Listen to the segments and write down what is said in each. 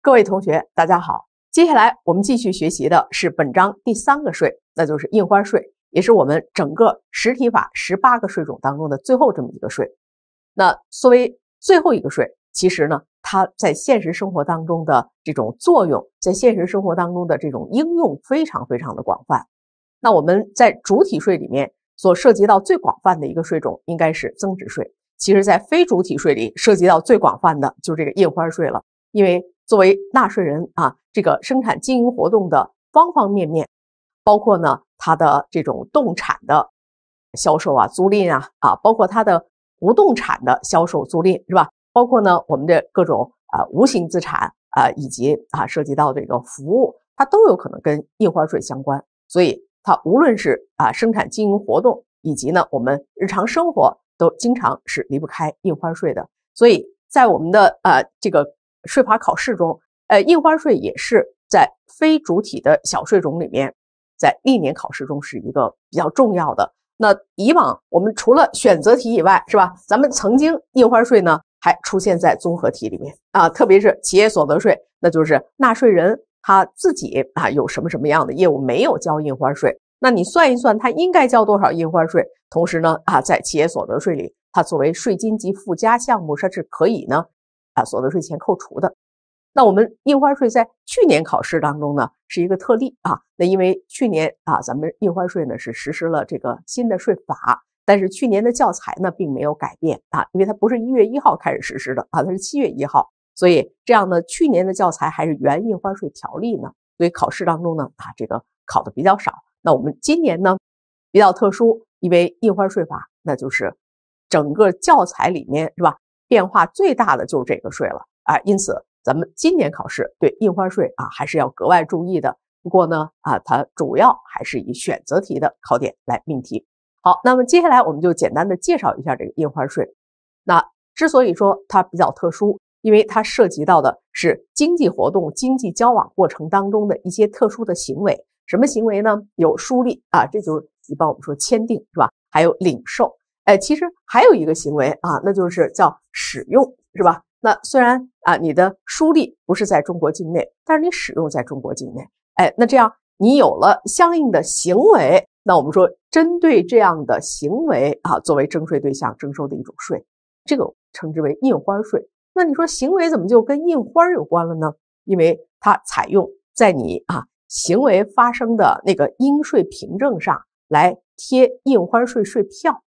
各位同学，大家好。接下来我们继续学习的是本章第三个税，那就是印花税，也是我们整个实体法十八个税种当中的最后这么一个税。那作为最后一个税，其实呢，它在现实生活当中的这种作用，在现实生活当中的这种应用非常非常的广泛。那我们在主体税里面所涉及到最广泛的一个税种应该是增值税。其实，在非主体税里涉及到最广泛的就这个印花税了，因为。作为纳税人啊，这个生产经营活动的方方面面，包括呢他的这种动产的销售啊、租赁啊，啊，包括他的不动产的销售租赁是吧？包括呢我们的各种啊无形资产啊，以及啊涉及到这个服务，它都有可能跟印花税相关。所以它无论是啊生产经营活动，以及呢我们日常生活，都经常是离不开印花税的。所以在我们的呃这个。税法考试中，呃，印花税也是在非主体的小税种里面，在历年考试中是一个比较重要的。那以往我们除了选择题以外，是吧？咱们曾经印花税呢还出现在综合题里面啊，特别是企业所得税，那就是纳税人他自己啊有什么什么样的业务没有交印花税，那你算一算他应该交多少印花税？同时呢啊，在企业所得税里，它作为税金及附加项目，甚至可以呢。啊，所得税前扣除的。那我们印花税在去年考试当中呢，是一个特例啊。那因为去年啊，咱们印花税呢是实施了这个新的税法，但是去年的教材呢并没有改变啊，因为它不是一月一号开始实施的啊，它是七月一号，所以这样呢，去年的教材还是原印花税条例呢。所以考试当中呢，啊，这个考的比较少。那我们今年呢比较特殊，因为印花税法那就是整个教材里面是吧？变化最大的就是这个税了啊，因此咱们今年考试对印花税啊还是要格外注意的。不过呢啊，它主要还是以选择题的考点来命题。好，那么接下来我们就简单的介绍一下这个印花税。那之所以说它比较特殊，因为它涉及到的是经济活动、经济交往过程当中的一些特殊的行为。什么行为呢？有书立啊，这就一般我们说签订是吧？还有领受。哎，其实还有一个行为啊，那就是叫使用，是吧？那虽然啊，你的书立不是在中国境内，但是你使用在中国境内。哎，那这样你有了相应的行为，那我们说针对这样的行为啊，作为征税对象征收的一种税，这个称之为印花税。那你说行为怎么就跟印花有关了呢？因为它采用在你啊行为发生的那个应税凭证上来贴印花税税票。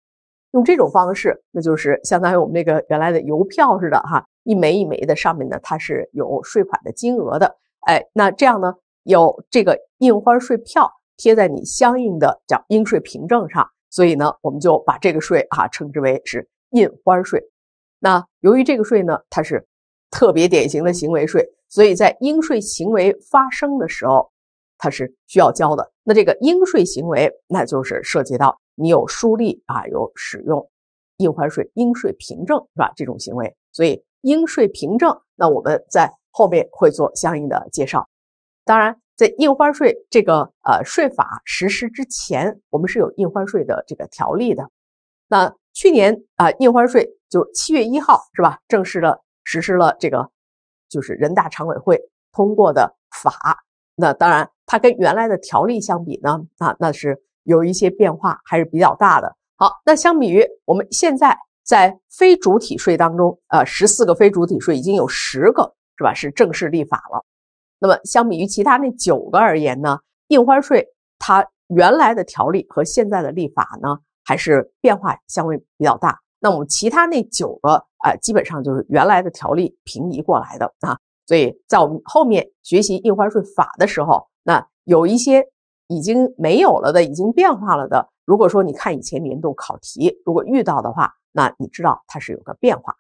用这种方式，那就是相当于我们那个原来的邮票似的哈，一枚一枚的，上面呢它是有税款的金额的。哎，那这样呢，有这个印花税票贴在你相应的叫应税凭证上，所以呢，我们就把这个税啊称之为是印花税。那由于这个税呢，它是特别典型的行为税，所以在应税行为发生的时候，它是需要交的。那这个应税行为，那就是涉及到你有书立啊，有使用印花税应税凭证是吧？这种行为，所以应税凭证，那我们在后面会做相应的介绍。当然，在印花税这个呃税法实施之前，我们是有印花税的这个条例的。那去年啊，印花税就七月一号是吧，正式的实施了这个，就是人大常委会通过的法。那当然，它跟原来的条例相比呢，啊，那是有一些变化，还是比较大的。好，那相比于我们现在在非主体税当中，呃，十四个非主体税已经有十个是吧，是正式立法了。那么相比于其他那九个而言呢，印花税它原来的条例和现在的立法呢，还是变化相对比较大。那我们其他那九个啊，基本上就是原来的条例平移过来的啊。所以在我们后面学习印花税法的时候，那有一些已经没有了的，已经变化了的。如果说你看以前年度考题，如果遇到的话，那你知道它是有个变化。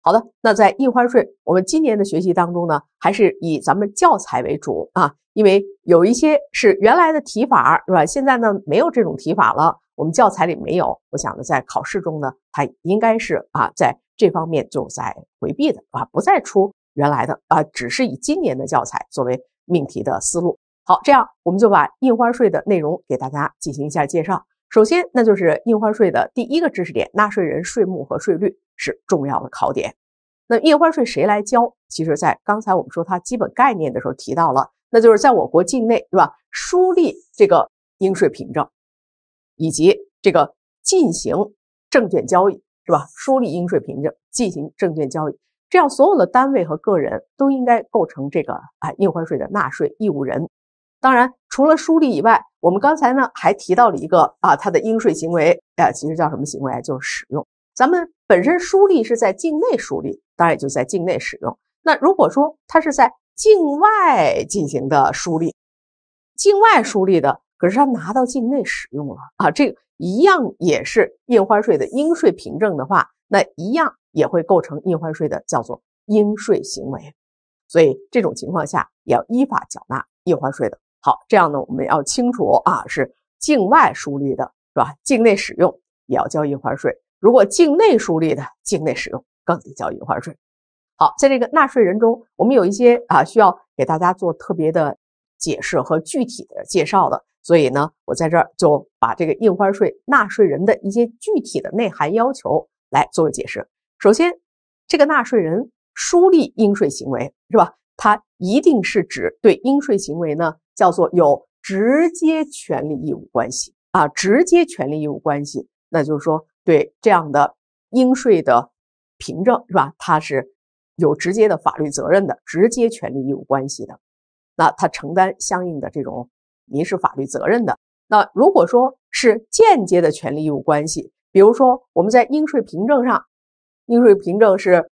好的，那在印花税我们今年的学习当中呢，还是以咱们教材为主啊，因为有一些是原来的提法是吧？现在呢没有这种提法了，我们教材里没有。我想呢，在考试中呢，它应该是啊，在这方面就在回避的啊，不再出。原来的啊，只是以今年的教材作为命题的思路。好，这样我们就把印花税的内容给大家进行一下介绍。首先，那就是印花税的第一个知识点，纳税人、税目和税率是重要的考点。那印花税谁来交？其实，在刚才我们说它基本概念的时候提到了，那就是在我国境内，是吧？书立这个应税凭证，以及这个进行证券交易，是吧？书立应税凭证，进行证券交易。这样，所有的单位和个人都应该构成这个啊印花税的纳税义务人。当然，除了书立以外，我们刚才呢还提到了一个啊，它的应税行为啊，其实叫什么行为啊？就是使用。咱们本身书立是在境内书立，当然也就在境内使用。那如果说它是在境外进行的书立，境外书立的，可是它拿到境内使用了啊，这个一样也是印花税的应税凭证的话，那一样。也会构成印花税的，叫做应税行为，所以这种情况下也要依法缴纳印花税的。好，这样呢，我们要清楚啊，是境外树立的，是吧？境内使用也要交印花税。如果境内树立的，境内使用更得交印花税。好，在这个纳税人中，我们有一些啊需要给大家做特别的解释和具体的介绍的，所以呢，我在这儿就把这个印花税纳税人的一些具体的内涵要求来做个解释。首先，这个纳税人书立应税行为是吧？它一定是指对应税行为呢，叫做有直接权利义务关系啊，直接权利义务关系，那就是说对这样的应税的凭证是吧？它是有直接的法律责任的，直接权利义务关系的，那他承担相应的这种民事法律责任的。那如果说是间接的权利义务关系，比如说我们在应税凭证上。应税凭证是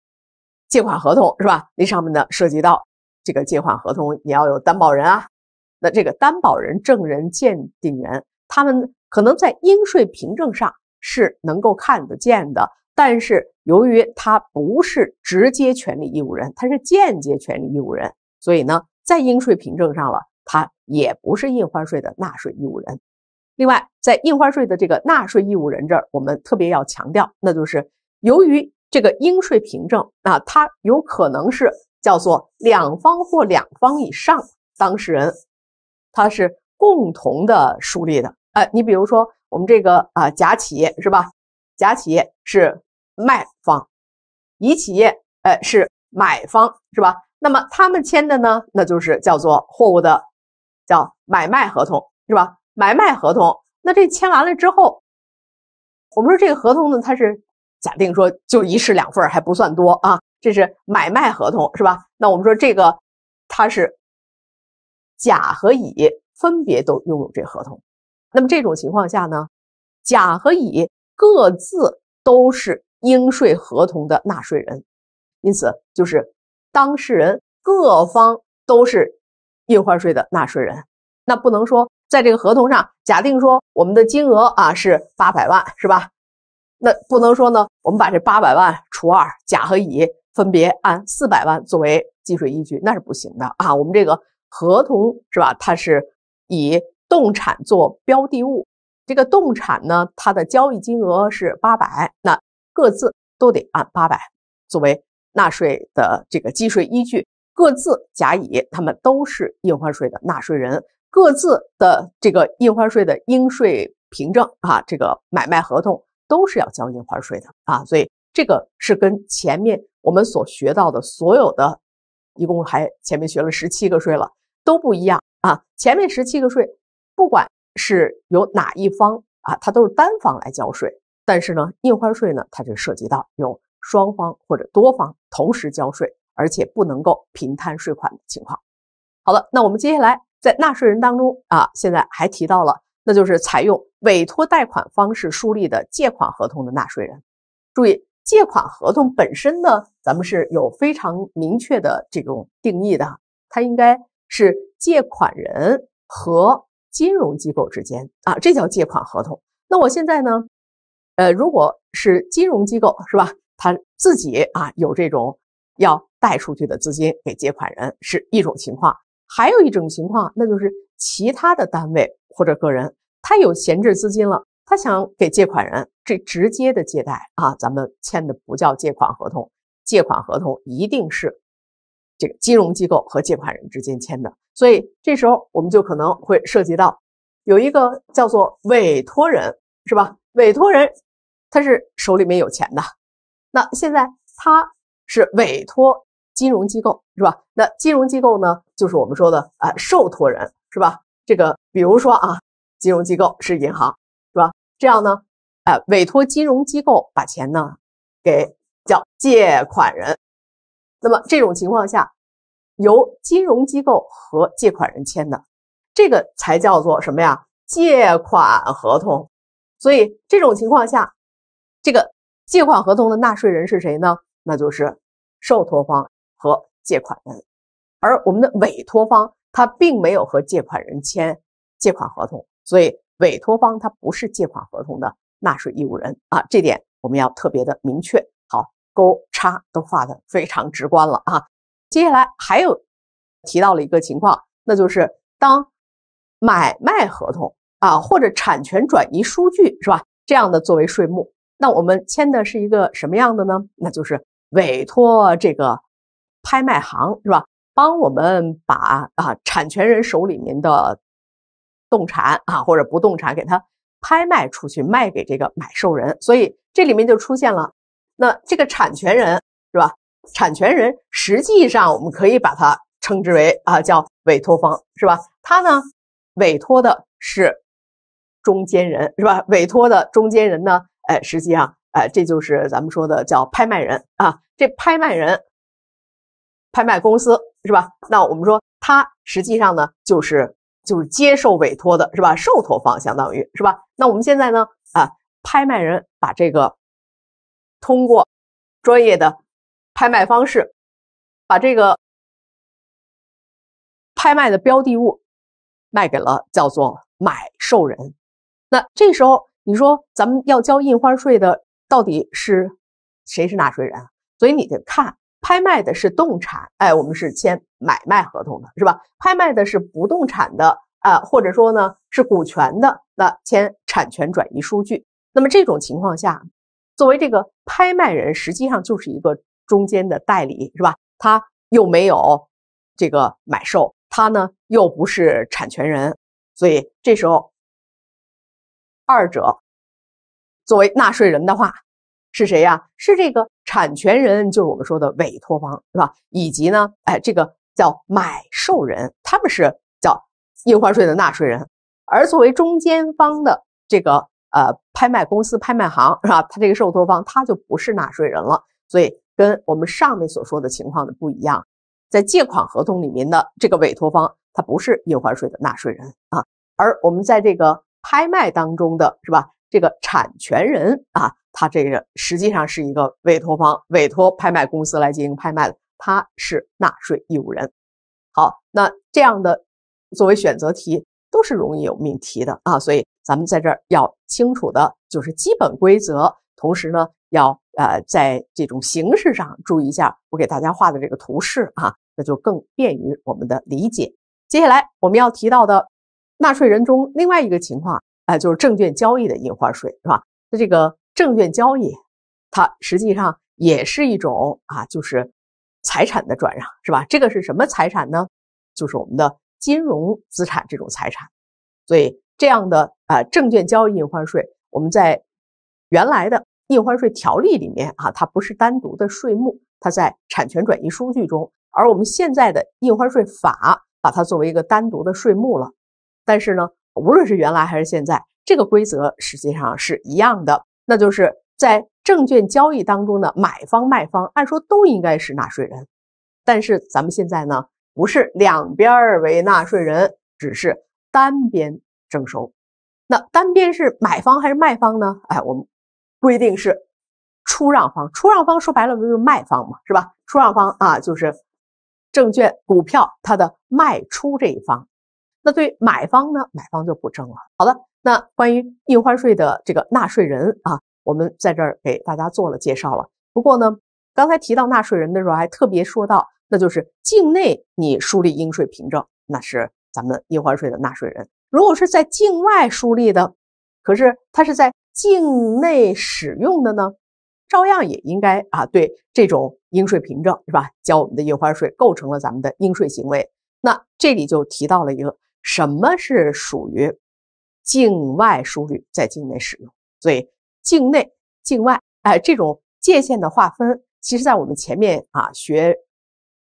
借款合同是吧？那上面呢涉及到这个借款合同，你要有担保人啊。那这个担保人、证人、鉴定人，他们可能在应税凭证上是能够看得见的，但是由于他不是直接权利义务人，他是间接权利义务人，所以呢，在应税凭证上了，他也不是印花税的纳税义务人。另外，在印花税的这个纳税义务人这儿，我们特别要强调，那就是由于这个应税凭证啊，它有可能是叫做两方或两方以上当事人，他是共同的树立的。哎，你比如说我们这个啊，甲企业是吧？甲企业是卖方，乙企业哎是买方是吧？那么他们签的呢，那就是叫做货物的叫买卖合同是吧？买卖合同，那这签完了之后，我们说这个合同呢，它是。假定说就一式两份还不算多啊，这是买卖合同是吧？那我们说这个它是甲和乙分别都拥有这合同，那么这种情况下呢，甲和乙各自都是应税合同的纳税人，因此就是当事人各方都是印花税的纳税人。那不能说在这个合同上假定说我们的金额啊是八百万是吧？那不能说呢，我们把这八百万除二，甲和乙分别按四百万作为计税依据，那是不行的啊。我们这个合同是吧？它是以动产做标的物，这个动产呢，它的交易金额是八百，那各自都得按八百作为纳税的这个计税依据。各自甲乙他们都是印花税的纳税人，各自的这个印花税的应税凭证啊，这个买卖合同。都是要交印花税的啊，所以这个是跟前面我们所学到的所有的，一共还前面学了十七个税了都不一样啊。前面十七个税，不管是由哪一方啊，它都是单方来交税，但是呢，印花税呢，它就涉及到用双方或者多方同时交税，而且不能够平摊税款的情况。好了，那我们接下来在纳税人当中啊，现在还提到了，那就是采用。委托贷款方式树立的借款合同的纳税人，注意，借款合同本身呢，咱们是有非常明确的这种定义的，它应该是借款人和金融机构之间啊，这叫借款合同。那我现在呢，呃，如果是金融机构是吧，他自己啊有这种要贷出去的资金给借款人，是一种情况；还有一种情况，那就是其他的单位或者个人。他有闲置资金了，他想给借款人这直接的借贷啊，咱们签的不叫借款合同，借款合同一定是这个金融机构和借款人之间签的。所以这时候我们就可能会涉及到有一个叫做委托人，是吧？委托人他是手里面有钱的，那现在他是委托金融机构，是吧？那金融机构呢，就是我们说的呃受托人，是吧？这个比如说啊。金融机构是银行，是吧？这样呢，呃，委托金融机构把钱呢给叫借款人。那么这种情况下，由金融机构和借款人签的，这个才叫做什么呀？借款合同。所以这种情况下，这个借款合同的纳税人是谁呢？那就是受托方和借款人。而我们的委托方他并没有和借款人签借款合同。所以，委托方他不是借款合同的纳税义务人啊，这点我们要特别的明确。好，勾叉都画的非常直观了啊。接下来还有提到了一个情况，那就是当买卖合同啊，或者产权转移书据是吧？这样的作为税目，那我们签的是一个什么样的呢？那就是委托这个拍卖行是吧，帮我们把啊产权人手里面的。动产啊，或者不动产给它拍卖出去，卖给这个买受人，所以这里面就出现了，那这个产权人是吧？产权人实际上我们可以把它称之为啊，叫委托方是吧？他呢委托的是中间人是吧？委托的中间人呢，哎，实际上哎，这就是咱们说的叫拍卖人啊，这拍卖人、拍卖公司是吧？那我们说他实际上呢就是。就是接受委托的是吧？受托方相当于是吧？那我们现在呢？啊，拍卖人把这个通过专业的拍卖方式把这个拍卖的标的物卖给了叫做买受人。那这时候你说咱们要交印花税的到底是谁是纳税人？所以你得看。拍卖的是动产，哎，我们是签买卖合同的是吧？拍卖的是不动产的啊，或者说呢是股权的，那签产权转移数据。那么这种情况下，作为这个拍卖人，实际上就是一个中间的代理是吧？他又没有这个买受，他呢又不是产权人，所以这时候二者作为纳税人的话。是谁呀？是这个产权人，就是我们说的委托方，是吧？以及呢，哎，这个叫买受人，他们是叫印花税的纳税人。而作为中间方的这个呃拍卖公司、拍卖行，是吧？他这个受托方他就不是纳税人了，所以跟我们上面所说的情况的不一样。在借款合同里面的这个委托方，他不是印花税的纳税人啊。而我们在这个拍卖当中的是吧？这个产权人啊。他这个实际上是一个委托方，委托拍卖公司来进行拍卖的，他是纳税义务人。好，那这样的作为选择题都是容易有命题的啊，所以咱们在这儿要清楚的，就是基本规则，同时呢，要呃，在这种形式上注意一下我给大家画的这个图示啊，那就更便于我们的理解。接下来我们要提到的纳税人中另外一个情况，哎，就是证券交易的印花税，是吧？那这个。证券交易，它实际上也是一种啊，就是财产的转让，是吧？这个是什么财产呢？就是我们的金融资产这种财产。所以这样的啊，证券交易印花税，我们在原来的印花税条例里面啊，它不是单独的税目，它在产权转移书据中。而我们现在的印花税法，把它作为一个单独的税目了。但是呢，无论是原来还是现在，这个规则实际上是一样的。那就是在证券交易当中的买方卖方，按说都应该是纳税人，但是咱们现在呢，不是两边为纳税人，只是单边征收。那单边是买方还是卖方呢？哎，我们规定是出让方，出让方说白了不就是卖方嘛，是吧？出让方啊，就是证券股票它的卖出这一方。那对买方呢，买方就不征了。好的。那关于印花税的这个纳税人啊，我们在这儿给大家做了介绍了。不过呢，刚才提到纳税人的时候，还特别说到，那就是境内你树立应税凭证，那是咱们印花税的纳税人。如果是在境外树立的，可是它是在境内使用的呢，照样也应该啊，对这种应税凭证是吧，交我们的印花税，构成了咱们的应税行为。那这里就提到了一个，什么是属于？境外收入在境内使用，所以境内、境外，哎，这种界限的划分，其实在我们前面啊学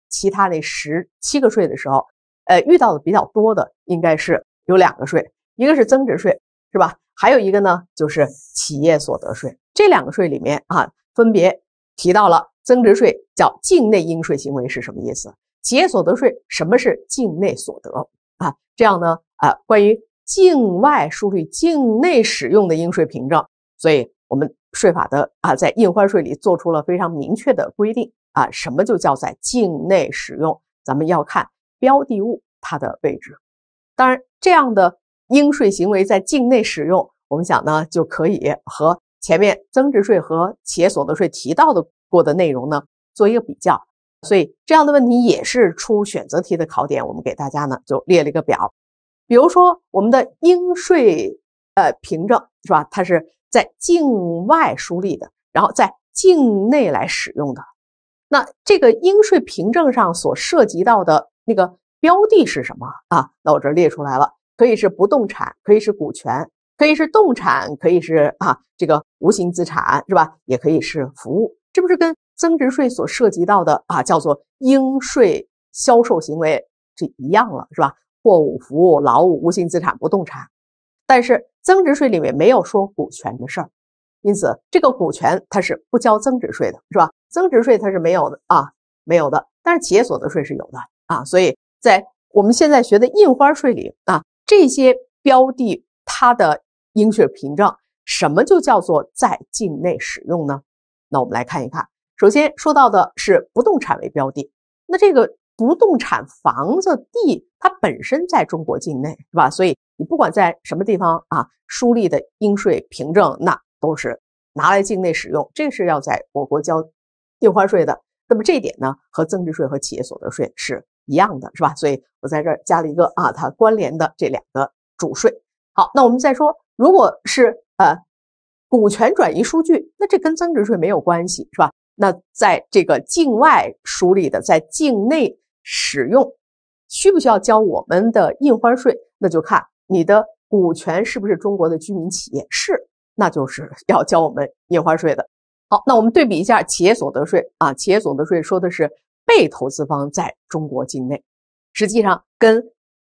其他那十七个税的时候，呃，遇到的比较多的应该是有两个税，一个是增值税，是吧？还有一个呢就是企业所得税。这两个税里面啊，分别提到了增值税叫境内应税行为是什么意思？企业所得税什么是境内所得啊？这样呢啊，关于。境外税率境内使用的应税凭证，所以我们税法的啊，在印花税里做出了非常明确的规定啊，什么就叫在境内使用？咱们要看标的物它的位置。当然，这样的应税行为在境内使用，我们想呢就可以和前面增值税和企业所得税提到的过的内容呢做一个比较。所以这样的问题也是出选择题的考点，我们给大家呢就列了一个表。比如说，我们的应税呃凭证是吧？它是在境外书立的，然后在境内来使用的。那这个应税凭证上所涉及到的那个标的是什么啊？那我这列出来了，可以是不动产，可以是股权，可以是动产，可以是啊这个无形资产是吧？也可以是服务，这不是跟增值税所涉及到的啊叫做应税销售行为这一样了是吧？货物、服务、劳务、无形资产、不动产，但是增值税里面没有说股权的事儿，因此这个股权它是不交增值税的，是吧？增值税它是没有的啊，没有的。但是企业所得税是有的啊，所以在我们现在学的印花税里啊，这些标的它的应税凭证，什么就叫做在境内使用呢？那我们来看一看，首先说到的是不动产为标的，那这个。不动产房子地，它本身在中国境内，是吧？所以你不管在什么地方啊，书立的应税凭证，那都是拿来境内使用，这是要在我国交印花税的。那么这一点呢，和增值税和企业所得税是一样的，是吧？所以我在这儿加了一个啊，它关联的这两个主税。好，那我们再说，如果是呃股权转移数据，那这跟增值税没有关系，是吧？那在这个境外书立的，在境内。使用需不需要交我们的印花税？那就看你的股权是不是中国的居民企业。是，那就是要交我们印花税的。好，那我们对比一下企业所得税啊。企业所得税说的是被投资方在中国境内，实际上跟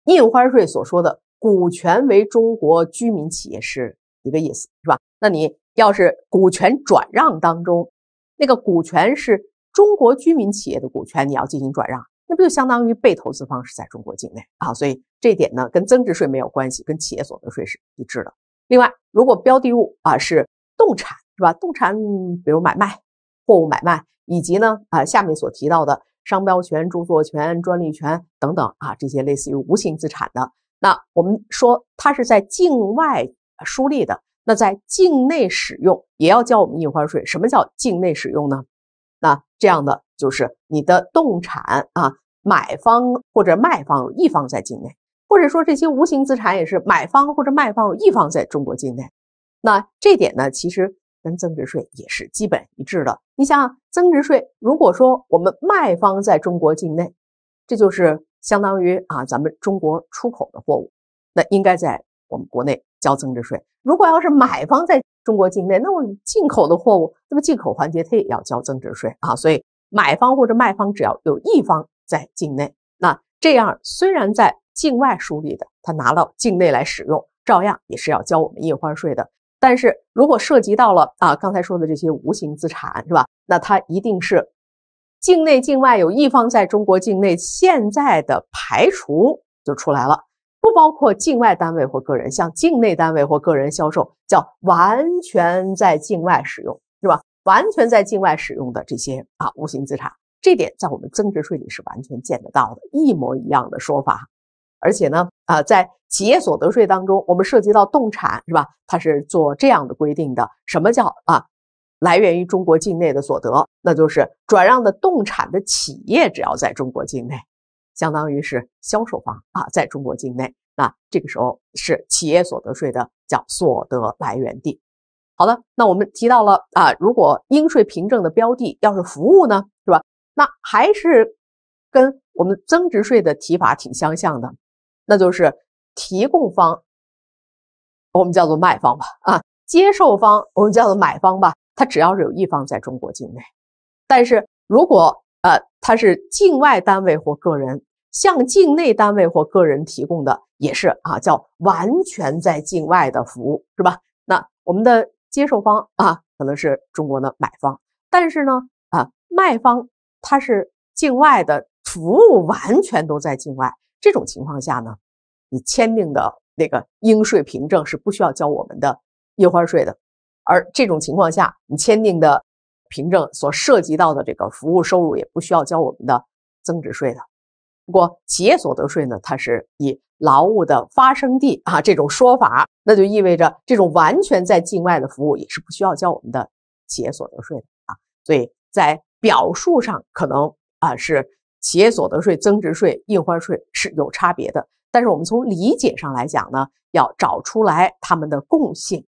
印花税所说的股权为中国居民企业是一个意思，是吧？那你要是股权转让当中，那个股权是中国居民企业的股权，你要进行转让。那不就相当于被投资方是在中国境内啊，所以这点呢跟增值税没有关系，跟企业所得税是一致的。另外，如果标的物啊是动产，是吧？动产比如买卖货物买卖，以及呢啊下面所提到的商标权、著作权、专利权等等啊这些类似于无形资产的，那我们说它是在境外设立的，那在境内使用也要交我们印花税。什么叫境内使用呢？那这样的。就是你的动产啊，买方或者卖方一方在境内，或者说这些无形资产也是买方或者卖方一方在中国境内。那这点呢，其实跟增值税也是基本一致的。你想，增值税如果说我们卖方在中国境内，这就是相当于啊咱们中国出口的货物，那应该在我们国内交增值税。如果要是买方在中国境内，那我们进口的货物，那么进口环节它也要交增值税啊，所以。买方或者卖方只要有一方在境内，那这样虽然在境外树立的，他拿到境内来使用，照样也是要交我们印花税的。但是如果涉及到了啊，刚才说的这些无形资产是吧？那它一定是境内境外有一方在中国境内，现在的排除就出来了，不包括境外单位或个人向境内单位或个人销售，叫完全在境外使用是吧？完全在境外使用的这些啊无形资产，这点在我们增值税里是完全见得到的，一模一样的说法。而且呢啊，在企业所得税当中，我们涉及到动产是吧？它是做这样的规定的，什么叫啊？来源于中国境内的所得，那就是转让的动产的企业只要在中国境内，相当于是销售方啊，在中国境内，那这个时候是企业所得税的叫所得来源地。好的，那我们提到了啊，如果应税凭证的标的要是服务呢，是吧？那还是跟我们增值税的提法挺相像的，那就是提供方，我们叫做卖方吧，啊，接受方我们叫做买方吧，他只要是有一方在中国境内，但是如果呃他是境外单位或个人向境内单位或个人提供的，也是啊，叫完全在境外的服务，是吧？那我们的。接受方啊，可能是中国的买方，但是呢，啊，卖方他是境外的，服务完全都在境外。这种情况下呢，你签订的那个应税凭证是不需要交我们的印花税的，而这种情况下，你签订的凭证所涉及到的这个服务收入也不需要交我们的增值税的。不过，企业所得税呢，它是以劳务的发生地啊这种说法，那就意味着这种完全在境外的服务也是不需要交我们的企业所得税的啊。所以在表述上可能啊是企业所得税、增值税、印花税是有差别的，但是我们从理解上来讲呢，要找出来它们的共性，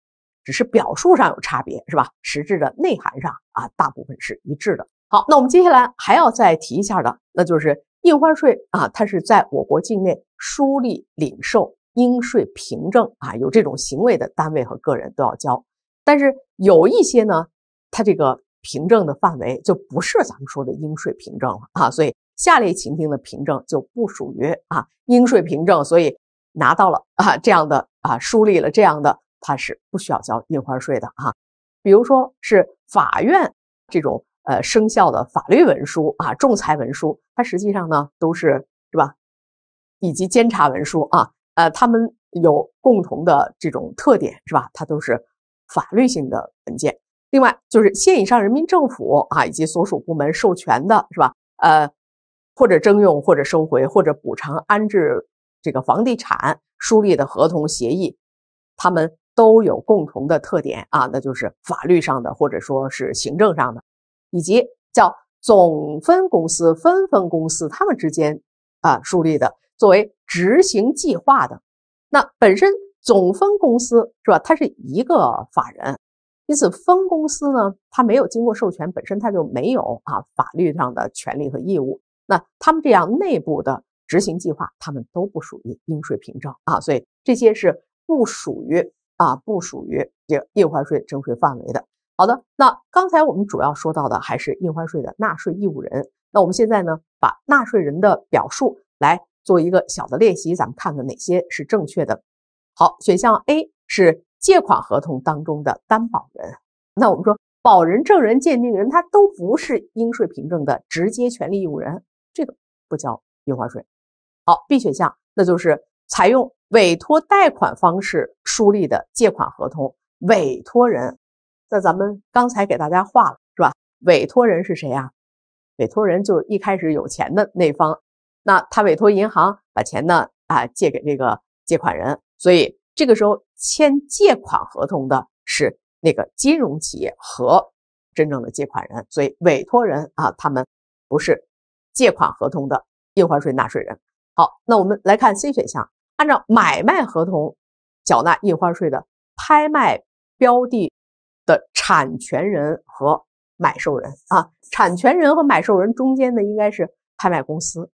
只是表述上有差别，是吧？实质的内涵上啊，大部分是一致的。好，那我们接下来还要再提一下的，那就是。印花税啊，它是在我国境内书立、领受应税凭证啊，有这种行为的单位和个人都要交。但是有一些呢，它这个凭证的范围就不是咱们说的应税凭证了啊，所以下列情形的凭证就不属于啊应税凭证，所以拿到了啊这样的啊书立了这样的，它是不需要交印花税的啊。比如说是法院这种。呃，生效的法律文书啊，仲裁文书，它实际上呢都是是吧，以及监察文书啊，呃，他们有共同的这种特点是吧？它都是法律性的文件。另外就是县以上人民政府啊，以及所属部门授权的是吧？呃，或者征用或者收回或者补偿安置这个房地产书立的合同协议，他们都有共同的特点啊，那就是法律上的或者说是行政上的。以及叫总分公司、分分公司，他们之间啊树立的作为执行计划的，那本身总分公司是吧？它是一个法人，因此分公司呢，它没有经过授权，本身它就没有啊法律上的权利和义务。那他们这样内部的执行计划，他们都不属于应税凭证啊，所以这些是不属于啊不属于这个印花税征税范围的。好的，那刚才我们主要说到的还是印花税的纳税义务人。那我们现在呢，把纳税人的表述来做一个小的练习，咱们看看哪些是正确的。好，选项 A 是借款合同当中的担保人。那我们说，保人、证人、鉴定人，他都不是应税凭证的直接权利义务人，这个不交印花税。好，B 选项，那就是采用委托贷款方式书立的借款合同，委托人。那咱们刚才给大家画了，是吧？委托人是谁呀？委托人就是一开始有钱的那方，那他委托银行把钱呢啊借给这个借款人，所以这个时候签借款合同的是那个金融企业和真正的借款人，所以委托人啊他们不是借款合同的印花税纳税人。好，那我们来看 C 选项，按照买卖合同缴纳印花税的拍卖标的。的产权人和买受人啊，产权人和买受人中间的应该是拍卖公司。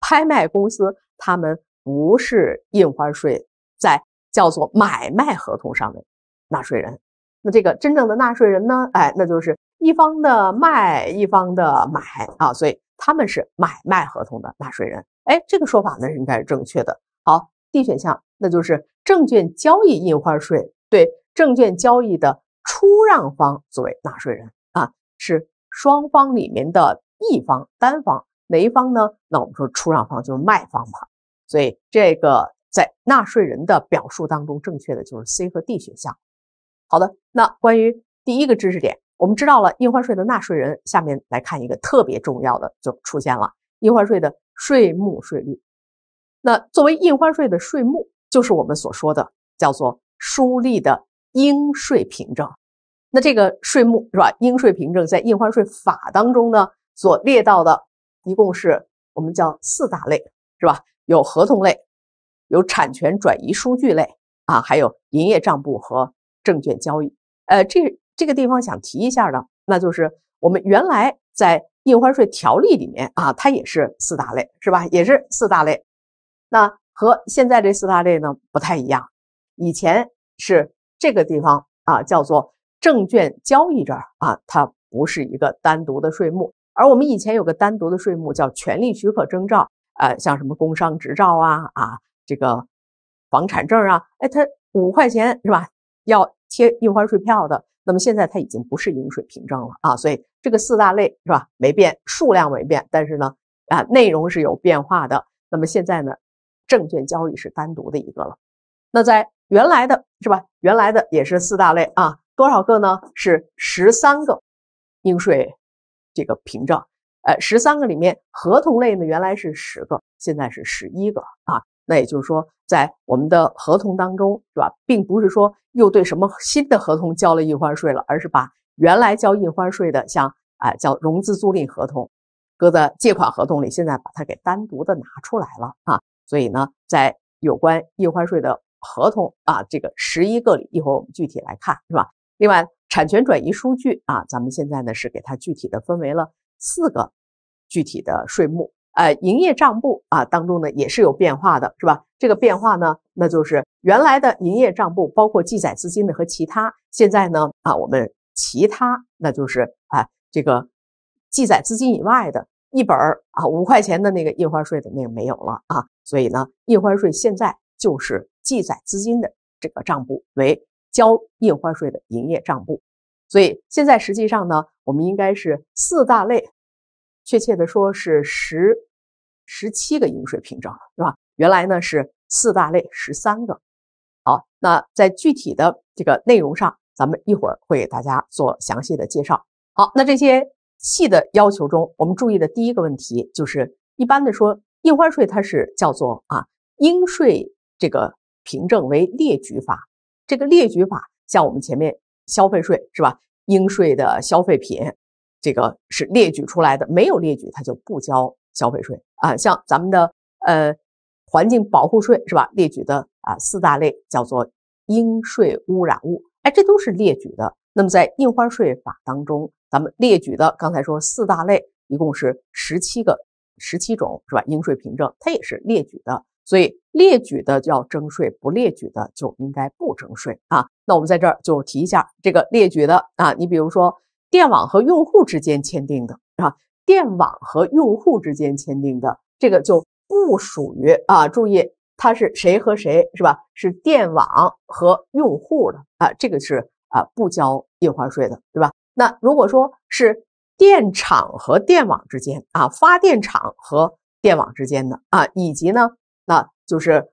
拍卖公司他们不是印花税在叫做买卖合同上的纳税人。那这个真正的纳税人呢？哎，那就是一方的卖，一方的买啊，所以他们是买卖合同的纳税人。哎，这个说法呢应该是正确的。好，D 选项，那就是证券交易印花税对证券交易的。出让方作为纳税人啊，是双方里面的一方单方哪一方呢？那我们说出让方就是卖方嘛。所以这个在纳税人的表述当中，正确的就是 C 和 D 选项。好的，那关于第一个知识点，我们知道了印花税的纳税人。下面来看一个特别重要的，就出现了印花税的税目税率。那作为印花税的税目，就是我们所说的叫做书立的。应税凭证，那这个税目是吧？应税凭证在印花税法当中呢，所列到的一共是，我们叫四大类，是吧？有合同类，有产权转移数据类啊，还有营业账簿和证券交易。呃，这这个地方想提一下的，那就是我们原来在印花税条例里面啊，它也是四大类，是吧？也是四大类。那和现在这四大类呢不太一样，以前是。这个地方啊，叫做证券交易儿啊，它不是一个单独的税目，而我们以前有个单独的税目叫权力许可证照啊，像什么工商执照啊、啊这个房产证啊，哎，它五块钱是吧？要贴印花税票的。那么现在它已经不是应税凭证了啊，所以这个四大类是吧？没变，数量没变，但是呢，啊，内容是有变化的。那么现在呢，证券交易是单独的一个了。那在原来的是吧？原来的也是四大类啊，多少个呢？是十三个应税这个凭证。呃，十三个里面，合同类呢原来是十个，现在是十一个啊。那也就是说，在我们的合同当中，是吧，并不是说又对什么新的合同交了印花税了，而是把原来交印花税的，像啊叫融资租赁合同，搁在借款合同里，现在把它给单独的拿出来了啊。所以呢，在有关印花税的。合同啊，这个十一个里，一会儿我们具体来看，是吧？另外，产权转移数据啊，咱们现在呢是给它具体的分为了四个具体的税目，呃，营业账簿啊当中呢也是有变化的，是吧？这个变化呢，那就是原来的营业账簿包括记载资金的和其他，现在呢啊我们其他那就是啊这个记载资金以外的一本儿啊五块钱的那个印花税的那个没有了啊，所以呢印花税现在就是。记载资金的这个账簿为交印花税的营业账簿，所以现在实际上呢，我们应该是四大类，确切的说是十十七个应税凭证，是吧？原来呢是四大类十三个。好，那在具体的这个内容上，咱们一会儿会给大家做详细的介绍。好，那这些细的要求中，我们注意的第一个问题就是，一般的说，印花税它是叫做啊应税这个。凭证为列举法，这个列举法像我们前面消费税是吧？应税的消费品，这个是列举出来的，没有列举它就不交消费税啊。像咱们的呃环境保护税是吧？列举的啊四大类叫做应税污染物，哎，这都是列举的。那么在印花税法当中，咱们列举的刚才说四大类，一共是十七个、十七种是吧？应税凭证它也是列举的，所以。列举的要征税，不列举的就应该不征税啊。那我们在这儿就提一下这个列举的啊，你比如说电网和用户之间签订的啊，电网和用户之间签订的这个就不属于啊。注意它是谁和谁是吧？是电网和用户的啊，这个是啊不交印花税的，对吧？那如果说是电厂和电网之间啊，发电厂和电网之间的啊，以及呢那。就是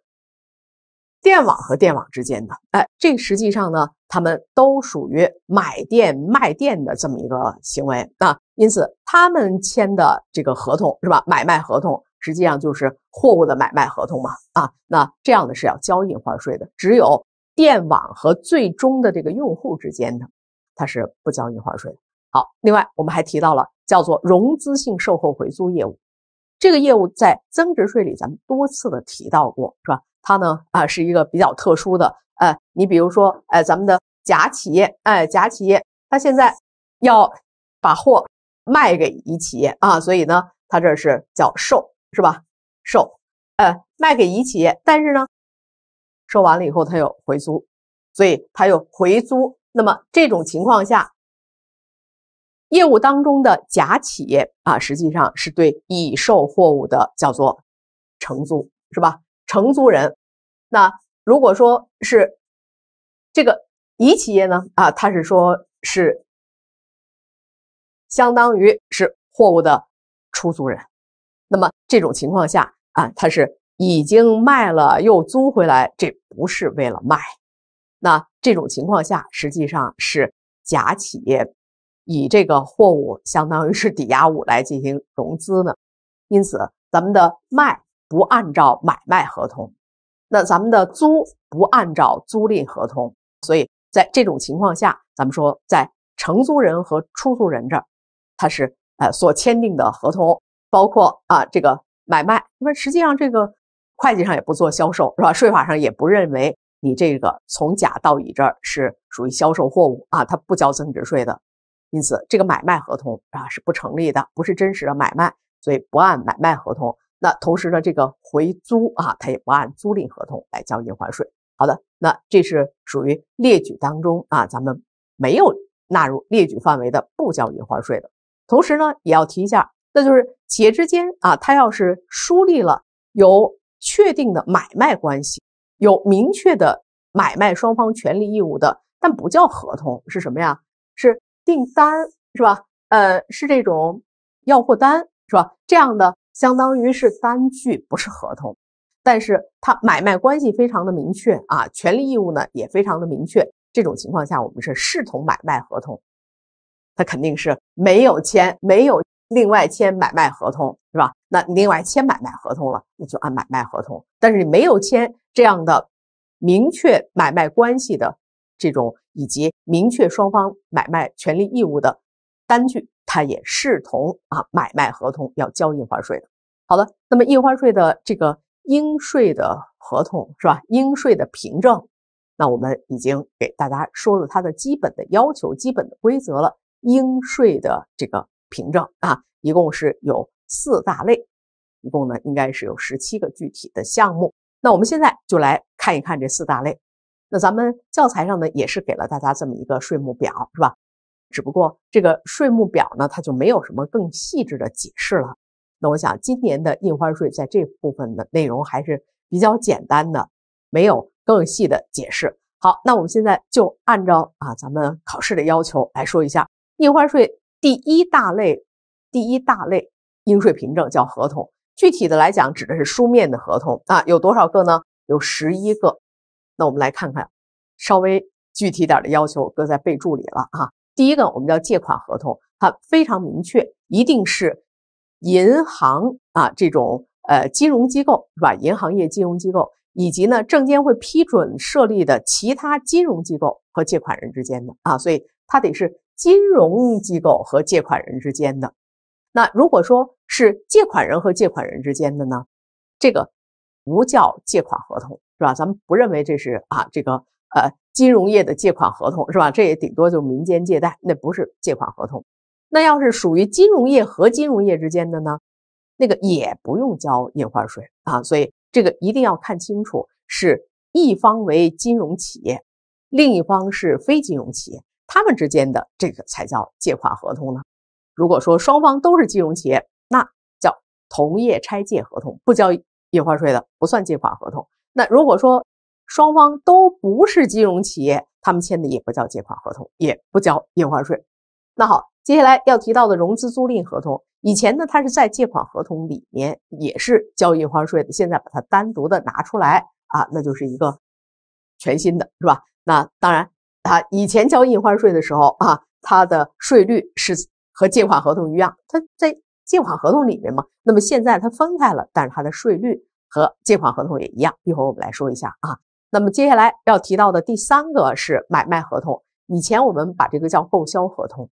电网和电网之间的，哎，这实际上呢，他们都属于买电卖电的这么一个行为啊，因此他们签的这个合同是吧，买卖合同，实际上就是货物的买卖合同嘛，啊，那这样的是要交印花税的。只有电网和最终的这个用户之间的，它是不交印花税的。好，另外我们还提到了叫做融资性售后回租业务。这个业务在增值税里，咱们多次的提到过，是吧？它呢，啊，是一个比较特殊的，呃，你比如说，哎，咱们的甲企业，哎，甲企业，它现在要把货卖给乙企业啊，所以呢，它这是叫售，是吧？售，呃，卖给乙企业，但是呢，售完了以后，它有回租，所以它有回租。那么这种情况下。业务当中的甲企业啊，实际上是对已售货物的叫做承租，是吧？承租人。那如果说是这个乙企业呢啊，他是说是相当于是货物的出租人。那么这种情况下啊，他是已经卖了又租回来，这不是为了卖。那这种情况下，实际上是甲企业。以这个货物相当于是抵押物来进行融资呢。因此咱们的卖不按照买卖合同，那咱们的租不按照租赁合同，所以在这种情况下，咱们说在承租人和出租人这儿，他是呃所签订的合同包括啊这个买卖，因为实际上这个会计上也不做销售是吧？税法上也不认为你这个从甲到乙这儿是属于销售货物啊，他不交增值税的。因此，这个买卖合同啊是不成立的，不是真实的买卖，所以不按买卖合同。那同时呢，这个回租啊，它也不按租赁合同来交印花税。好的，那这是属于列举当中啊，咱们没有纳入列举范围的，不交印花税的。同时呢，也要提一下，那就是企业之间啊，它要是梳立了有确定的买卖关系，有明确的买卖双方权利义务的，但不叫合同，是什么呀？是。订单是吧？呃，是这种要货单是吧？这样的，相当于是单据，不是合同。但是它买卖关系非常的明确啊，权利义务呢也非常的明确。这种情况下，我们是视同买卖合同。他肯定是没有签，没有另外签买卖合同，是吧？那另外签买卖合同了，那就按买卖合同。但是你没有签这样的明确买卖关系的这种。以及明确双方买卖权利义务的单据，它也视同啊买卖合同要交印花税的。好的，那么印花税的这个应税的合同是吧？应税的凭证，那我们已经给大家说了它的基本的要求、基本的规则了。应税的这个凭证啊，一共是有四大类，一共呢应该是有十七个具体的项目。那我们现在就来看一看这四大类。那咱们教材上呢，也是给了大家这么一个税目表，是吧？只不过这个税目表呢，它就没有什么更细致的解释了。那我想今年的印花税在这部分的内容还是比较简单的，没有更细的解释。好，那我们现在就按照啊咱们考试的要求来说一下印花税第一大类，第一大类应税凭证叫合同，具体的来讲指的是书面的合同啊，有多少个呢？有十一个。那我们来看看稍微具体点的要求，搁在备注里了啊。第一个，我们叫借款合同，它非常明确，一定是银行啊这种呃金融机构，软银行业金融机构，以及呢证监会批准设立的其他金融机构和借款人之间的啊，所以它得是金融机构和借款人之间的。那如果说是借款人和借款人之间的呢，这个不叫借款合同。是吧？咱们不认为这是啊，这个呃金融业的借款合同是吧？这也顶多就民间借贷，那不是借款合同。那要是属于金融业和金融业之间的呢，那个也不用交印花税啊。所以这个一定要看清楚，是一方为金融企业，另一方是非金融企业，他们之间的这个才叫借款合同呢。如果说双方都是金融企业，那叫同业拆借合同，不交印花税的不算借款合同。那如果说双方都不是金融企业，他们签的也不叫借款合同，也不交印花税。那好，接下来要提到的融资租赁合同，以前呢它是在借款合同里面也是交印花税的，现在把它单独的拿出来啊，那就是一个全新的，是吧？那当然，它以前交印花税的时候啊，它的税率是和借款合同一样，它在借款合同里面嘛。那么现在它分开了，但是它的税率。和借款合同也一样，一会儿我们来说一下啊。那么接下来要提到的第三个是买卖合同，以前我们把这个叫购销合同，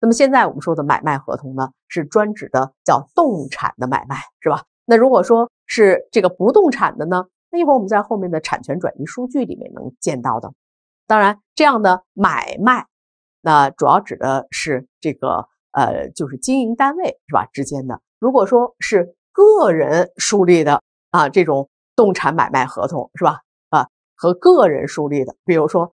那么现在我们说的买卖合同呢，是专指的叫动产的买卖，是吧？那如果说是这个不动产的呢，那一会儿我们在后面的产权转移数据里面能见到的。当然，这样的买卖，那主要指的是这个呃，就是经营单位是吧之间的？如果说是个人树立的。啊，这种动产买卖合同是吧？啊，和个人树立的，比如说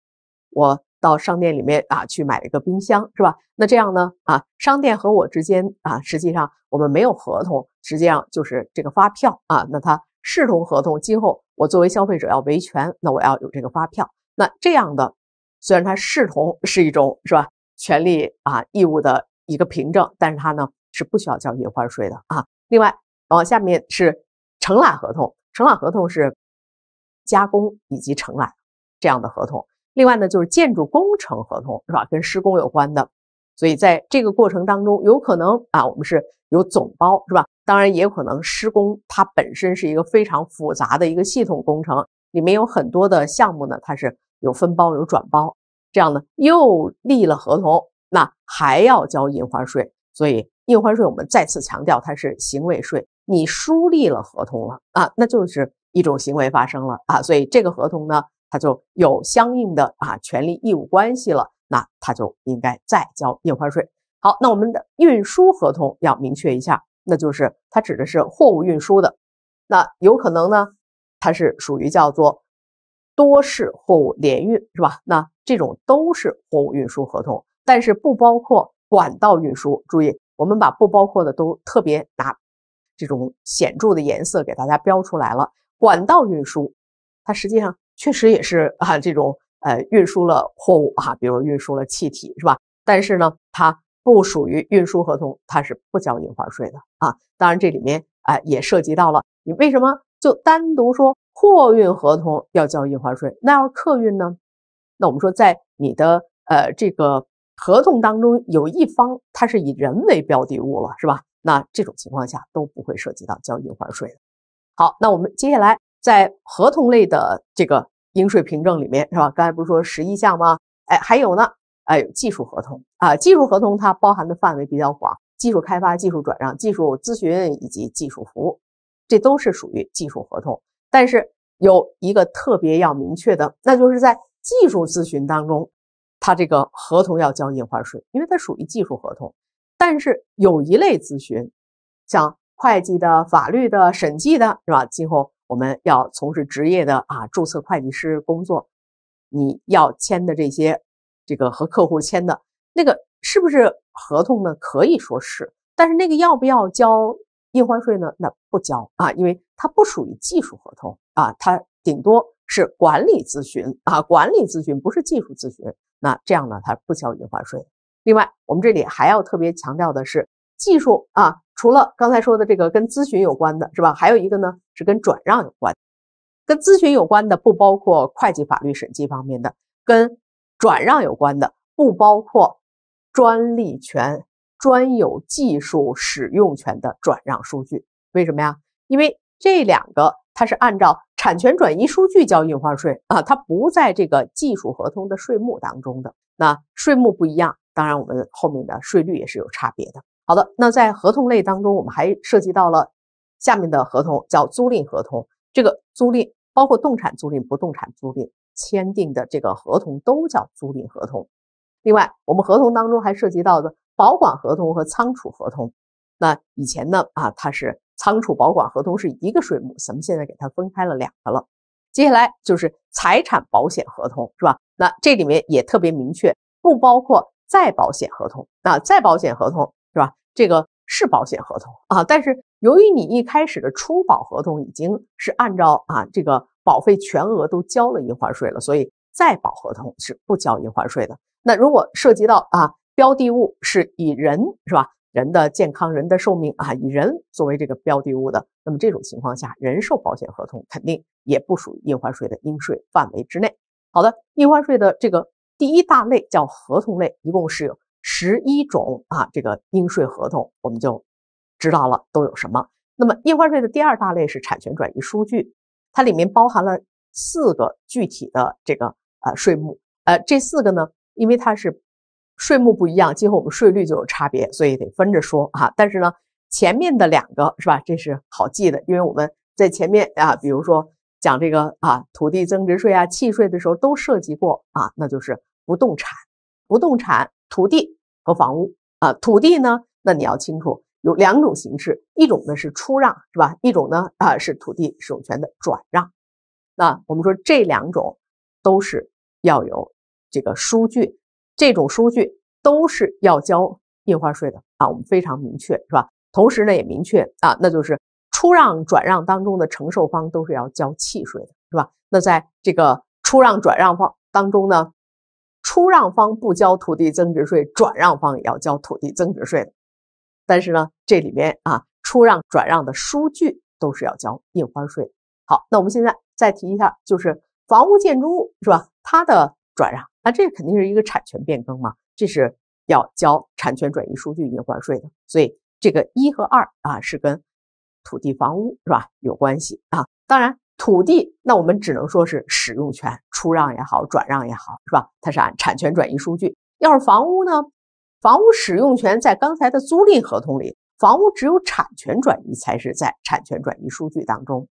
我到商店里面啊去买了一个冰箱是吧？那这样呢？啊，商店和我之间啊，实际上我们没有合同，实际上就是这个发票啊。那它视同合同，今后我作为消费者要维权，那我要有这个发票。那这样的，虽然它视同是一种是吧？权利啊义务的一个凭证，但是它呢是不需要交印花税的啊。另外，往下面是。承揽合同，承揽合同是加工以及承揽这样的合同。另外呢，就是建筑工程合同，是吧？跟施工有关的。所以在这个过程当中，有可能啊，我们是有总包，是吧？当然也可能施工它本身是一个非常复杂的一个系统工程，里面有很多的项目呢，它是有分包、有转包，这样呢又立了合同，那还要交印花税。所以印花税我们再次强调，它是行为税。你书立了合同了啊，那就是一种行为发生了啊，所以这个合同呢，它就有相应的啊权利义务关系了，那它就应该再交印花税。好，那我们的运输合同要明确一下，那就是它指的是货物运输的，那有可能呢，它是属于叫做多式货物联运是吧？那这种都是货物运输合同，但是不包括管道运输。注意，我们把不包括的都特别拿。这种显著的颜色给大家标出来了。管道运输，它实际上确实也是啊，这种呃运输了货物啊，比如运输了气体，是吧？但是呢，它不属于运输合同，它是不交印花税的啊。当然，这里面啊也涉及到了，你为什么就单独说货运合同要交印花税？那要客运呢？那我们说，在你的呃这个合同当中，有一方它是以人为标的物了，是吧？那这种情况下都不会涉及到交印花税的。好，那我们接下来在合同类的这个应税凭证里面，是吧？刚才不是说十一项吗？哎，还有呢，哎，技术合同啊。技术合同它包含的范围比较广，技术开发、技术转让、技术咨询以及技术服务，这都是属于技术合同。但是有一个特别要明确的，那就是在技术咨询当中，它这个合同要交印花税，因为它属于技术合同。但是有一类咨询，像会计的、法律的、审计的，是吧？今后我们要从事职业的啊，注册会计师工作，你要签的这些，这个和客户签的那个是不是合同呢？可以说是，但是那个要不要交印花税呢？那不交啊，因为它不属于技术合同啊，它顶多是管理咨询啊，管理咨询不是技术咨询，那这样呢，它不交印花税。另外，我们这里还要特别强调的是，技术啊，除了刚才说的这个跟咨询有关的，是吧？还有一个呢，是跟转让有关。跟咨询有关的不包括会计、法律、审计方面的；跟转让有关的不包括专利权、专有技术使用权的转让数据。为什么呀？因为这两个它是按照产权转移数据交印花税啊，它不在这个技术合同的税目当中的。那税目不一样。当然，我们后面的税率也是有差别的。好的，那在合同类当中，我们还涉及到了下面的合同，叫租赁合同。这个租赁包括动产租赁、不动产租赁签订的这个合同都叫租赁合同。另外，我们合同当中还涉及到的保管合同和仓储合同。那以前呢，啊，它是仓储保管合同是一个税目，咱们现在给它分开了两个了。接下来就是财产保险合同，是吧？那这里面也特别明确，不包括。再保险合同，那再保险合同是吧？这个是保险合同啊，但是由于你一开始的初保合同已经是按照啊这个保费全额都交了印花税了，所以再保合同是不交印花税的。那如果涉及到啊标的物是以人是吧？人的健康、人的寿命啊，以人作为这个标的物的，那么这种情况下，人寿保险合同肯定也不属于印花税的应税范围之内。好的，印花税的这个。第一大类叫合同类，一共是有十一种啊。这个应税合同我们就知道了都有什么。那么印花税的第二大类是产权转移数据，它里面包含了四个具体的这个呃税目，呃，这四个呢，因为它是税目不一样，今后我们税率就有差别，所以得分着说啊。但是呢，前面的两个是吧？这是好记的，因为我们在前面啊，比如说。讲这个啊，土地增值税啊、契税的时候都涉及过啊，那就是不动产、不动产、土地和房屋啊。土地呢，那你要清楚有两种形式，一种呢是出让，是吧？一种呢啊是土地使用权的转让。那我们说这两种都是要有这个收据，这种收据都是要交印花税的啊。我们非常明确，是吧？同时呢也明确啊，那就是。出让转让当中的承受方都是要交契税的，是吧？那在这个出让转让方当中呢，出让方不交土地增值税，转让方也要交土地增值税的。但是呢，这里面啊，出让转让的收据都是要交印花税。好，那我们现在再提一下，就是房屋建筑物是吧？它的转让，那这肯定是一个产权变更嘛，这是要交产权转移书据印花税的。所以这个一和二啊，是跟。土地、房屋是吧？有关系啊。当然，土地那我们只能说是使用权出让也好、转让也好，是吧？它是按产权转移数据。要是房屋呢？房屋使用权在刚才的租赁合同里，房屋只有产权转移才是在产权转移数据当中。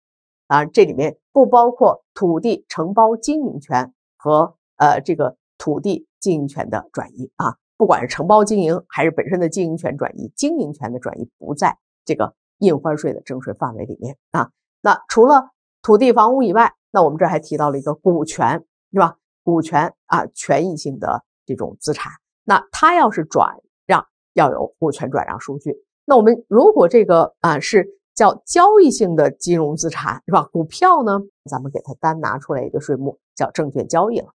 啊，这里面不包括土地承包经营权和呃这个土地经营权的转移啊。不管是承包经营还是本身的经营权转移，经营权的转移不在这个。印花税的征税范围里面啊，那除了土地房屋以外，那我们这还提到了一个股权，是吧？股权啊，权益性的这种资产，那它要是转让，要有股权转让数据。那我们如果这个啊是叫交易性的金融资产，是吧？股票呢，咱们给它单拿出来一个税目，叫证券交易了。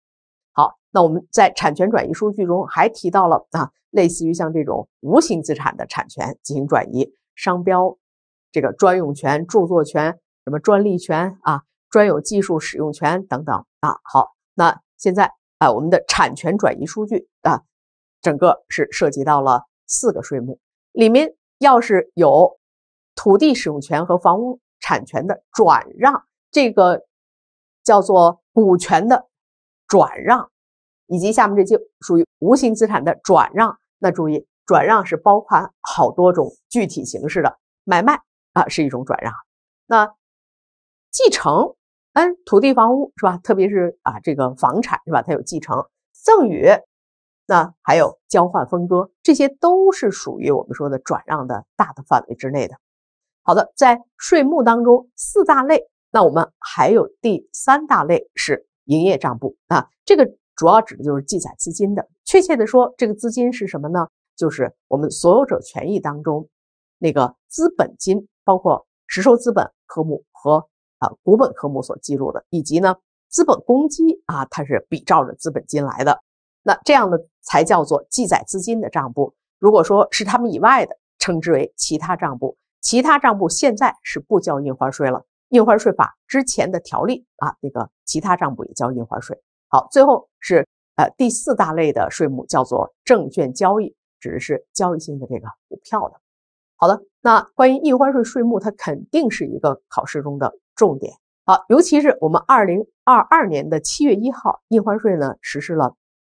好，那我们在产权转移数据中还提到了啊，类似于像这种无形资产的产权进行转移，商标。这个专用权、著作权、什么专利权啊、专有技术使用权等等啊，好，那现在啊，我们的产权转移数据啊，整个是涉及到了四个税目，里面要是有土地使用权和房屋产权的转让，这个叫做股权的转让，以及下面这些属于无形资产的转让，那注意，转让是包括好多种具体形式的买卖。啊，是一种转让。那继承，嗯，土地、房屋是吧？特别是啊，这个房产是吧？它有继承、赠与，那还有交换、分割，这些都是属于我们说的转让的大的范围之内的。好的，在税目当中四大类，那我们还有第三大类是营业账簿啊，这个主要指的就是记载资金的。确切的说，这个资金是什么呢？就是我们所有者权益当中那个资本金。包括实收资本科目和啊股本科目所记录的，以及呢资本公积啊，它是比照着资本金来的。那这样的才叫做记载资金的账簿。如果说是他们以外的，称之为其他账簿。其他账簿现在是不交印花税了。印花税法之前的条例啊，这个其他账簿也交印花税。好，最后是呃第四大类的税目，叫做证券交易，指的是交易性的这个股票的。好的，那关于印花税税目，它肯定是一个考试中的重点好，尤其是我们二零二二年的七月一号，印花税呢实施了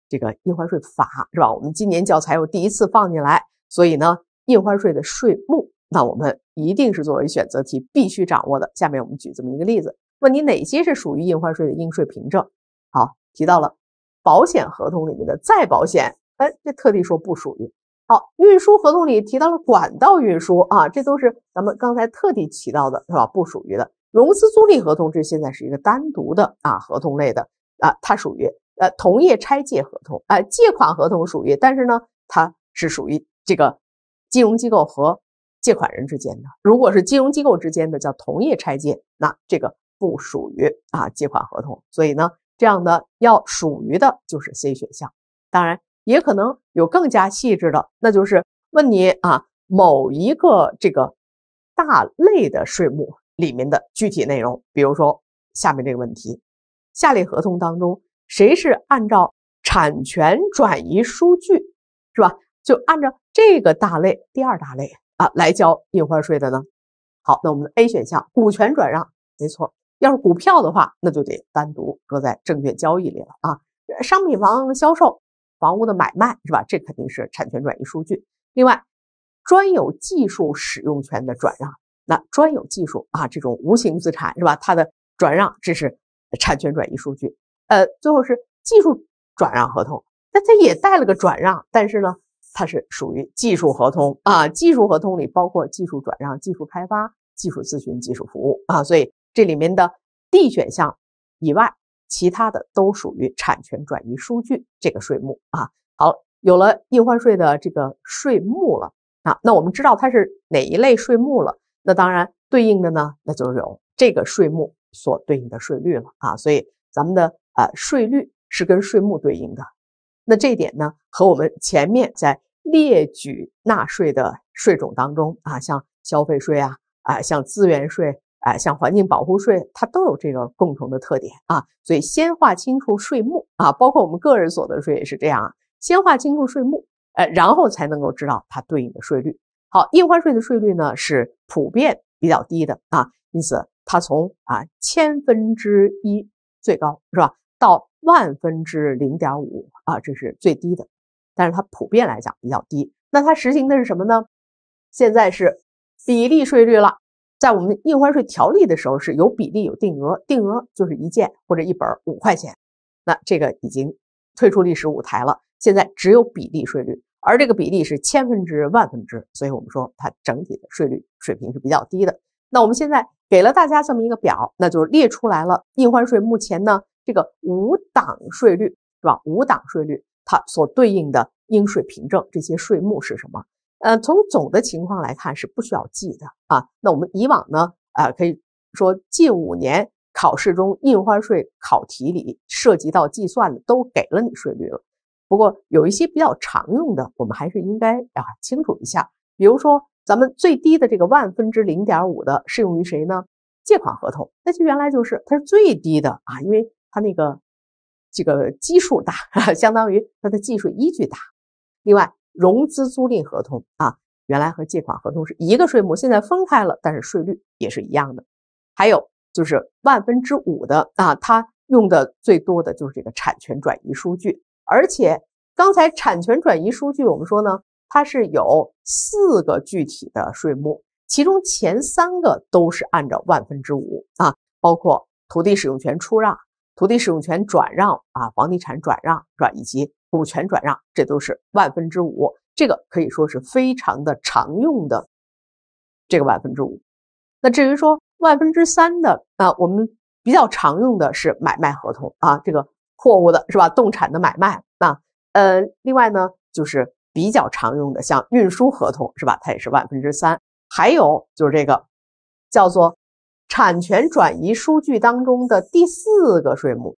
这个印花税法，是吧？我们今年教材又第一次放进来，所以呢，印花税的税目，那我们一定是作为选择题必须掌握的。下面我们举这么一个例子，问你哪些是属于印花税的应税凭证？好，提到了保险合同里面的再保险，哎，这特地说不属于。好，运输合同里提到了管道运输啊，这都是咱们刚才特地提到的，是吧？不属于的融资租赁合同，这现在是一个单独的啊合同类的啊，它属于呃同业拆借合同啊，借款合同属于，但是呢，它是属于这个金融机构和借款人之间的。如果是金融机构之间的叫同业拆借，那这个不属于啊借款合同。所以呢，这样的要属于的就是 C 选项。当然。也可能有更加细致的，那就是问你啊，某一个这个大类的税目里面的具体内容。比如说下面这个问题：下列合同当中，谁是按照产权转移数据是吧？就按照这个大类第二大类啊来交印花税的呢？好，那我们的 A 选项，股权转让没错。要是股票的话，那就得单独搁在证券交易里了啊。商品房销售。房屋的买卖是吧？这肯定是产权转移数据。另外，专有技术使用权的转让，那专有技术啊，这种无形资产是吧？它的转让，这是产权转移数据。呃，最后是技术转让合同，那它也带了个转让，但是呢，它是属于技术合同啊。技术合同里包括技术转让、技术开发、技术咨询、技术服务啊。所以这里面的 D 选项以外。其他的都属于产权转移数据这个税目啊。好，有了印花税的这个税目了啊，那我们知道它是哪一类税目了，那当然对应的呢，那就有这个税目所对应的税率了啊。所以咱们的呃税率是跟税目对应的。那这一点呢，和我们前面在列举纳税的税种当中啊，像消费税啊啊，像资源税。哎，像环境保护税，它都有这个共同的特点啊，所以先划清楚税目啊，包括我们个人所得税也是这样啊，先划清楚税目，呃，然后才能够知道它对应的税率。好，印花税的税率呢是普遍比较低的啊，因此它从啊千分之一最高是吧，到万分之零点五啊，这是最低的，但是它普遍来讲比较低。那它实行的是什么呢？现在是比例税率了。在我们印花税条例的时候，是有比例有定额，定额就是一件或者一本五块钱，那这个已经退出历史舞台了。现在只有比例税率，而这个比例是千分之万分之，所以我们说它整体的税率水平是比较低的。那我们现在给了大家这么一个表，那就是列出来了印花税目前呢这个五档税率是吧？五档税率它所对应的应税凭证这些税目是什么？嗯，从总的情况来看是不需要记的啊。那我们以往呢，啊，可以说近五年考试中印花税考题里涉及到计算的都给了你税率了。不过有一些比较常用的，我们还是应该啊清楚一下。比如说咱们最低的这个万分之零点五的适用于谁呢？借款合同，那就原来就是它是最低的啊，因为它那个这个基数大，相当于它的计税依据大。另外，融资租赁合同啊，原来和借款合同是一个税目，现在分开了，但是税率也是一样的。还有就是万分之五的啊，它用的最多的就是这个产权转移数据。而且刚才产权转移数据，我们说呢，它是有四个具体的税目，其中前三个都是按照万分之五啊，包括土地使用权出让、土地使用权转让啊、房地产转让是吧，以及。股权转让，这都是万分之五，这个可以说是非常的常用的。这个万分之五，那至于说万分之三的啊，我们比较常用的是买卖合同啊，这个货物的是吧，动产的买卖。那呃，另外呢，就是比较常用的像运输合同是吧，它也是万分之三。还有就是这个叫做产权转移收据当中的第四个税目。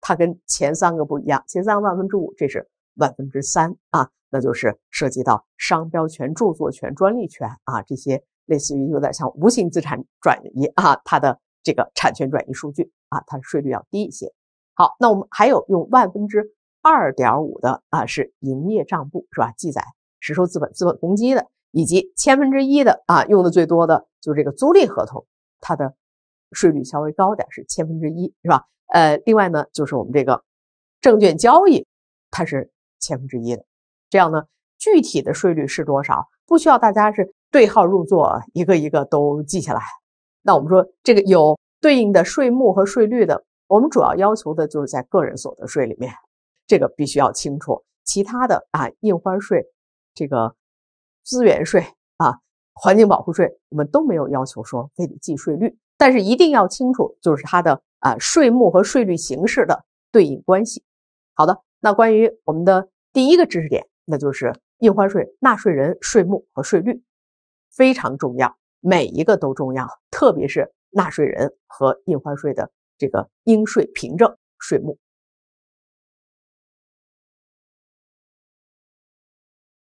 它跟前三个不一样，前三个万分之五，这是万分之三啊，那就是涉及到商标权、著作权、专利权啊，这些类似于有点像无形资产转移啊，它的这个产权转移数据啊，它的税率要低一些。好，那我们还有用万分之二点五的啊，是营业账簿是吧？记载实收资本、资本公积的，以及千分之一的啊，用的最多的就这个租赁合同，它的税率稍微高点是千分之一是吧？呃，另外呢，就是我们这个证券交易，它是千分之一的。这样呢，具体的税率是多少，不需要大家是对号入座，一个一个都记下来。那我们说这个有对应的税目和税率的，我们主要要求的就是在个人所得税里面，这个必须要清楚。其他的啊，印花税、这个资源税啊，环境保护税，我们都没有要求说非得记税率，但是一定要清楚，就是它的。啊，税目和税率形式的对应关系。好的，那关于我们的第一个知识点，那就是印花税纳税人税目和税率，非常重要，每一个都重要，特别是纳税人和印花税的这个应税凭证税目。